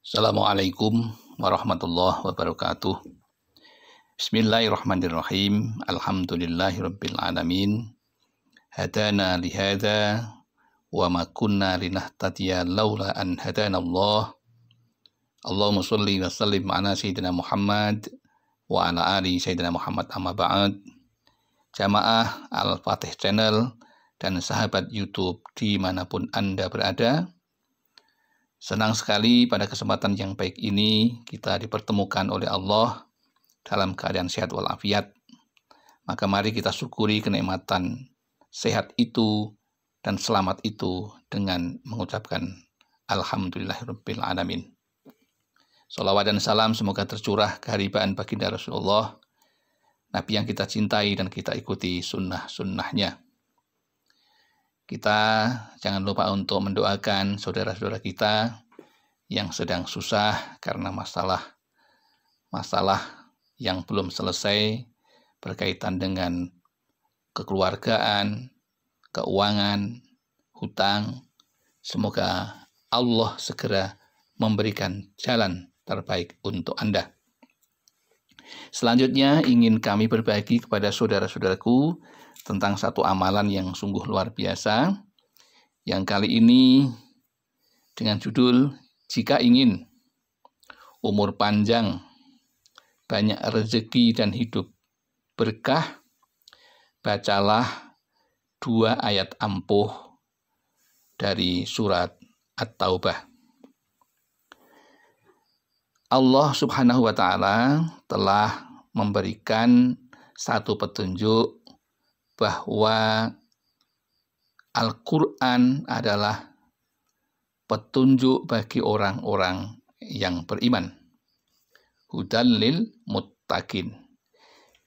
Assalamualaikum warahmatullahi wabarakatuh. Bismillahirrahmanirrahim. Alhamdulillahirabbil alamin. Hadana li hadza wa ma kunna linahtadiya laula an hadana Allah. Allahumma shalli wa sallim ala sayyidina Muhammad wa ala ali sayyidina Muhammad amma ba'd. Jamaah Al-Fatih Channel dan sahabat YouTube dimanapun Anda berada, Senang sekali pada kesempatan yang baik ini kita dipertemukan oleh Allah dalam keadaan sehat walafiat. Maka mari kita syukuri kenikmatan sehat itu dan selamat itu dengan mengucapkan Alhamdulillahirabbil Salawat dan salam semoga tercurah keharibaan baginda Rasulullah, Nabi yang kita cintai dan kita ikuti sunnah-sunnahnya. Kita jangan lupa untuk mendoakan saudara-saudara kita yang sedang susah karena masalah masalah yang belum selesai berkaitan dengan kekeluargaan, keuangan, hutang. Semoga Allah segera memberikan jalan terbaik untuk Anda. Selanjutnya ingin kami berbagi kepada saudara-saudaraku tentang satu amalan yang sungguh luar biasa yang kali ini dengan judul Jika Ingin Umur Panjang Banyak Rezeki dan Hidup Berkah Bacalah dua ayat ampuh dari surat At-Taubah. Allah Subhanahu wa taala telah memberikan satu petunjuk bahwa Al-Quran adalah petunjuk bagi orang-orang yang beriman. lil muttaqin.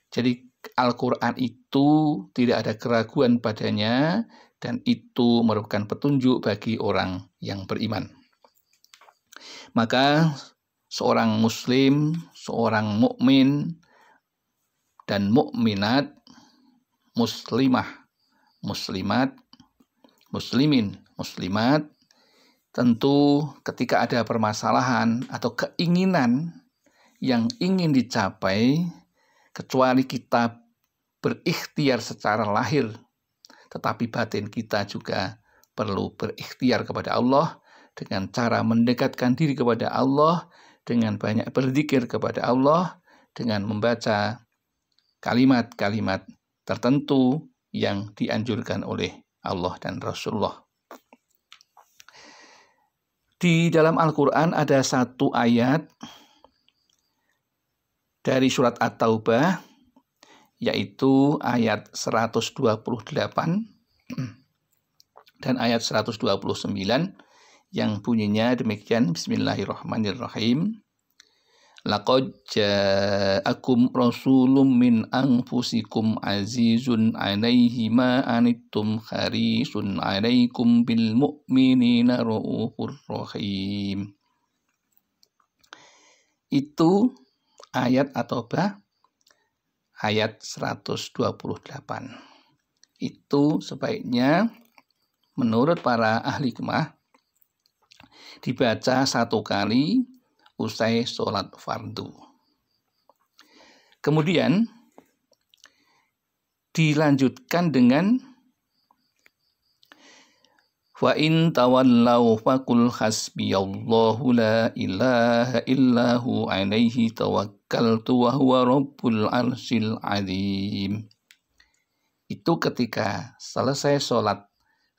Jadi Al-Quran itu tidak ada keraguan padanya dan itu merupakan petunjuk bagi orang yang beriman. Maka seorang muslim, seorang mukmin dan mukminat muslimah, muslimat, muslimin, muslimat. Tentu ketika ada permasalahan atau keinginan yang ingin dicapai, kecuali kita berikhtiar secara lahir, tetapi batin kita juga perlu berikhtiar kepada Allah dengan cara mendekatkan diri kepada Allah, dengan banyak berzikir kepada Allah, dengan membaca kalimat-kalimat tertentu yang dianjurkan oleh Allah dan Rasulullah. Di dalam Al-Quran ada satu ayat dari surat At-Taubah, yaitu ayat 128 dan ayat 129 yang bunyinya demikian Bismillahirrahmanirrahim. Laqad ja'akum rasulun min anfusikum azizun 'alaihi ma anittum kharisun 'alaikum bil mu'minina raufur rahim. Itu ayat At-Taubah ayat 128. Itu sebaiknya menurut para ahli kemah dibaca satu kali usai sholat fardu. Kemudian dilanjutkan dengan Wa in tawallau fakul hasbiyallahu la ilaha illahu alaihi tawakkaltu wa huwa rabbul arsil azim. Itu ketika selesai sholat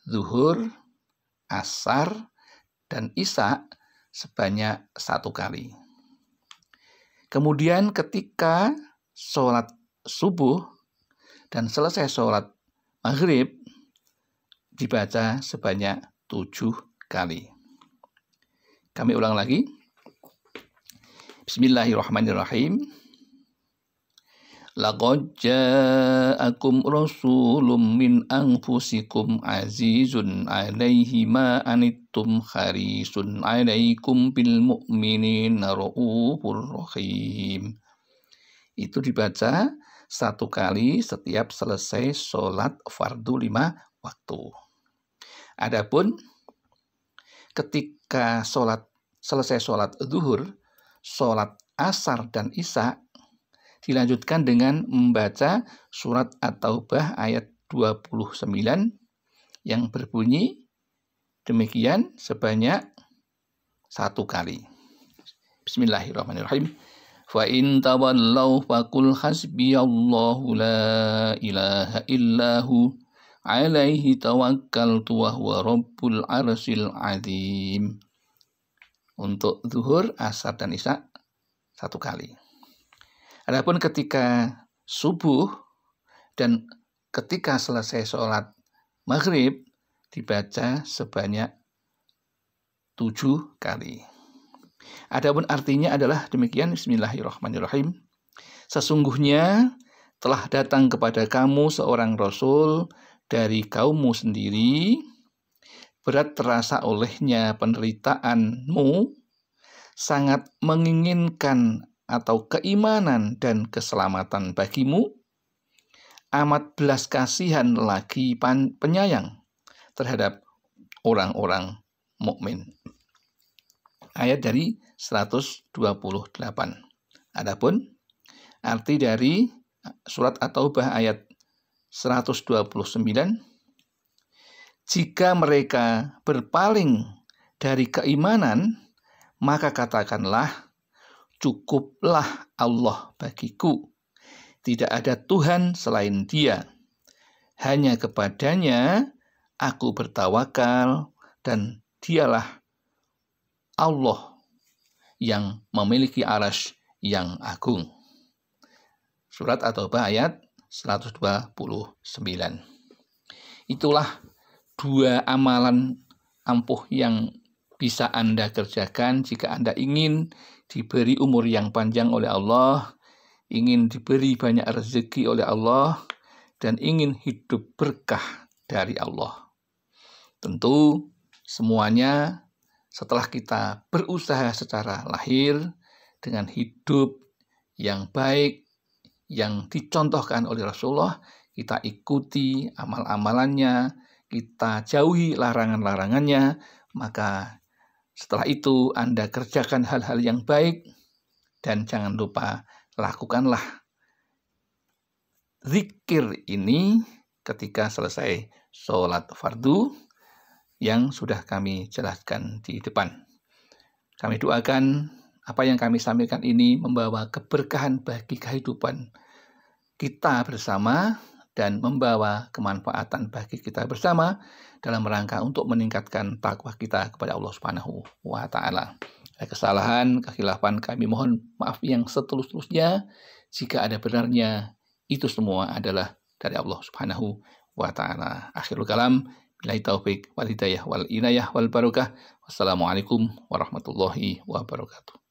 zuhur, asar, dan isak sebanyak satu kali. Kemudian ketika sholat subuh dan selesai sholat maghrib dibaca sebanyak tujuh kali. Kami ulang lagi. Bismillahirrahmanirrahim. Laqad ja'akum rasulun min anfusikum azizun 'alaihi ma anittum harisun 'alaikum bil mu'minina raufur rahim. Itu dibaca satu kali setiap selesai sholat fardu lima waktu. Adapun ketika sholat selesai sholat zuhur, sholat asar dan isya Dilanjutkan dengan membaca surat At-Taubah ayat 29 yang berbunyi demikian sebanyak satu kali. Bismillahirrahmanirrahim. Fa in tawallaw faqul hasbiyallahu la ilaha illahu alaihi tawakkaltu wa huwa rabbul arsil azim. Untuk zuhur, asar dan isya satu kali. Adapun ketika subuh dan ketika selesai sholat maghrib dibaca sebanyak tujuh kali. Adapun artinya adalah demikian Bismillahirrahmanirrahim. Sesungguhnya telah datang kepada kamu seorang rasul dari kaummu sendiri, berat terasa olehnya penderitaanmu, sangat menginginkan atau keimanan dan keselamatan bagimu, amat belas kasihan lagi penyayang terhadap orang-orang mukmin. Ayat dari 128. Adapun arti dari surat At-Taubah ayat 129 jika mereka berpaling dari keimanan maka katakanlah cukuplah Allah bagiku. Tidak ada Tuhan selain Dia. Hanya kepadanya aku bertawakal dan dialah Allah yang memiliki aras yang agung. Surat atau ayat 129. Itulah dua amalan ampuh yang bisa Anda kerjakan jika Anda ingin diberi umur yang panjang oleh Allah, ingin diberi banyak rezeki oleh Allah, dan ingin hidup berkah dari Allah. Tentu, semuanya setelah kita berusaha secara lahir dengan hidup yang baik, yang dicontohkan oleh Rasulullah, kita ikuti amal-amalannya, kita jauhi larangan-larangannya, maka setelah itu, Anda kerjakan hal-hal yang baik dan jangan lupa lakukanlah zikir ini ketika selesai sholat fardu yang sudah kami jelaskan di depan. Kami doakan apa yang kami sampaikan ini membawa keberkahan bagi kehidupan kita bersama dan membawa kemanfaatan bagi kita bersama dalam rangka untuk meningkatkan takwa kita kepada Allah Subhanahu wa taala. kesalahan, kekhilafan kami mohon maaf yang setulus-tulusnya jika ada benarnya itu semua adalah dari Allah Subhanahu wa taala. Akhirul kalam billahi taufik wal hidayah wal inayah wal barakah. Wassalamualaikum warahmatullahi wabarakatuh.